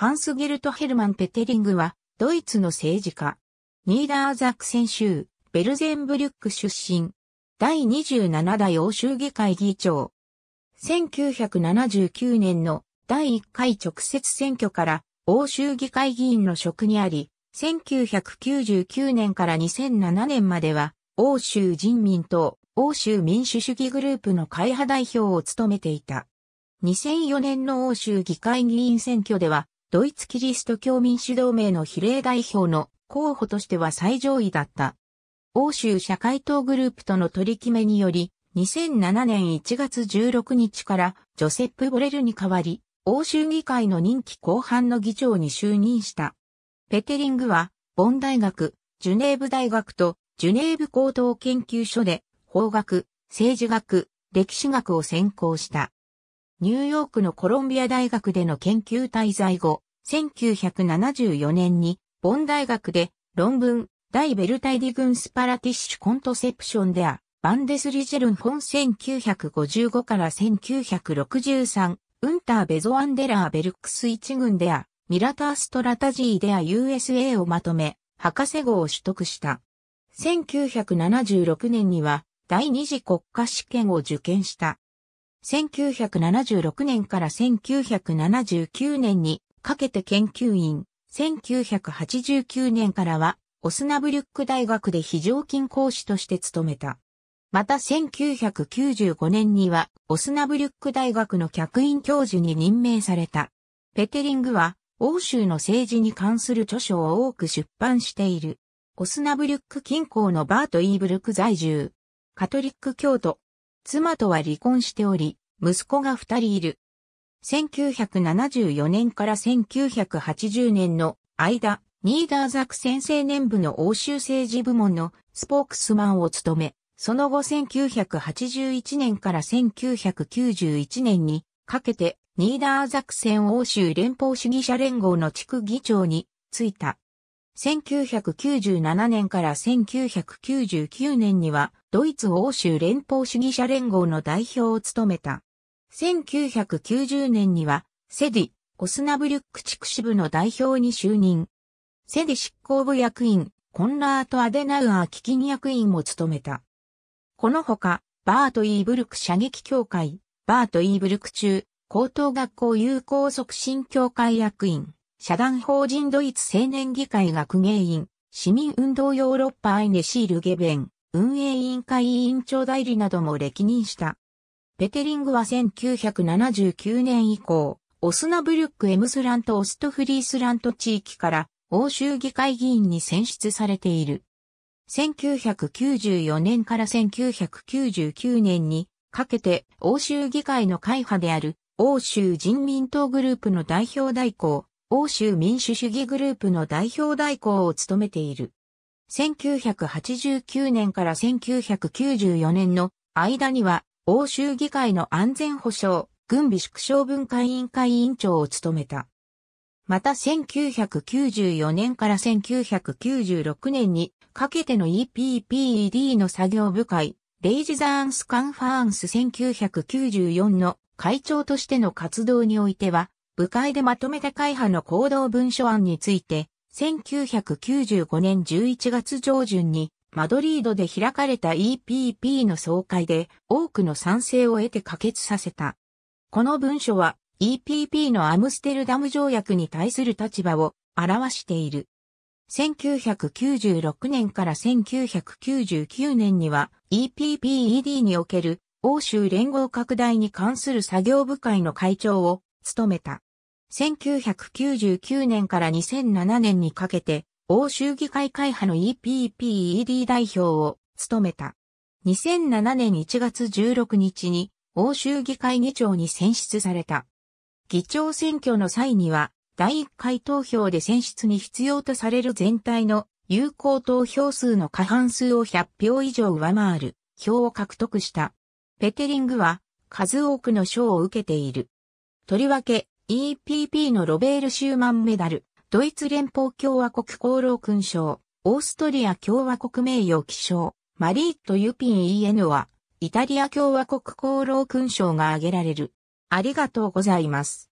ハンス・ゲルト・ヘルマン・ペテリングは、ドイツの政治家。ニーダーザクセン州、ベルゼンブリュック出身。第27代欧州議会議長。1979年の第1回直接選挙から欧州議会議員の職にあり、1999年から2007年までは、欧州人民党、欧州民主主義グループの会派代表を務めていた。2004年の欧州議会議員選挙では、ドイツキリスト教民主同盟の比例代表の候補としては最上位だった。欧州社会党グループとの取り決めにより、2007年1月16日からジョセップ・ボレルに代わり、欧州議会の任期後半の議長に就任した。ペテリングは、ボン大学、ジュネーブ大学とジュネーブ高等研究所で、法学、政治学、歴史学を専攻した。ニューヨークのコロンビア大学での研究滞在後、1974年に、ボン大学で論文、大ベルタイディグンスパラティッシュコントセプションであ、バンデスリジェルン本1955から1963、ウンターベゾアンデラーベルックス一軍であ、ミラターストラタジーであ USA をまとめ、博士号を取得した。1976年には第二次国家試験を受験した。1976年から1979年にかけて研究員、1989年からは、オスナブリュック大学で非常勤講師として務めた。また1995年には、オスナブリュック大学の客員教授に任命された。ペテリングは、欧州の政治に関する著書を多く出版している。オスナブリュック近郊のバート・イーブルク在住。カトリック教徒。妻とは離婚しており、息子が二人いる。1974年から1980年の間、ニーダーザクセン青年部の欧州政治部門のスポークスマンを務め、その後1981年から1991年にかけてニーダーザクセン欧州連邦主義者連合の地区議長に就いた。1997年から1999年にはドイツ欧州連邦主義者連合の代表を務めた。1990年には、セディ、オスナブリュック地区支部の代表に就任。セディ執行部役員、コンラート・アデナウアー基金役員も務めた。このほか、バート・イーブルク射撃協会、バート・イーブルク中、高等学校友好促進協会役員、社団法人ドイツ青年議会学芸員、市民運動ヨーロッパアイネシール・ゲベン、運営委員会委員長代理なども歴任した。ペテリングは1979年以降、オスナブルック・エムスラント・オストフリースラント地域から欧州議会議員に選出されている。1994年から1999年にかけて欧州議会の会派である欧州人民党グループの代表代行、欧州民主主義グループの代表代行を務めている。1989年から1994年の間には欧州議会の安全保障、軍備縮小分解委員会委員長を務めた。また1994年から1996年にかけての EPPED の作業部会、レイジザーンスカンファーンス1994の会長としての活動においては、部会でまとめた会派の行動文書案について、1995年11月上旬にマドリードで開かれた EPP の総会で多くの賛成を得て可決させた。この文書は EPP のアムステルダム条約に対する立場を表している。1996年から1999年には EPPED における欧州連合拡大に関する作業部会の会長を務めた。1999年から2007年にかけて欧州議会会派の EPPED 代表を務めた。2007年1月16日に欧州議会議長に選出された。議長選挙の際には、第1回投票で選出に必要とされる全体の有効投票数の過半数を100票以上上回る票を獲得した。ペテリングは数多くの賞を受けている。とりわけ EPP のロベール・シューマンメダル、ドイツ連邦共和国功労勲章、オーストリア共和国名誉記章、マリーット・ユピン・イエヌは、イタリア共和国功労勲章が挙げられる。ありがとうございます。